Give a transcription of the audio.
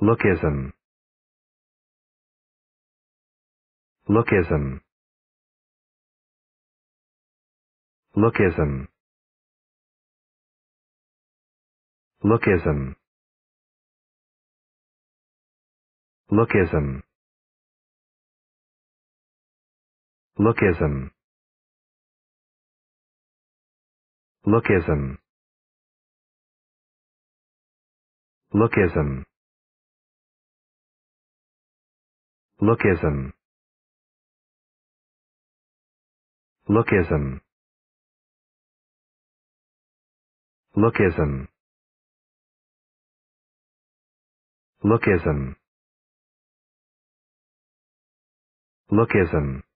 Lookism. Lookism. Lookism. Lookism. Lookism. Lookism. Lookism. Lookism. Lookism. Lookism. Lookism. Lookism. Lookism.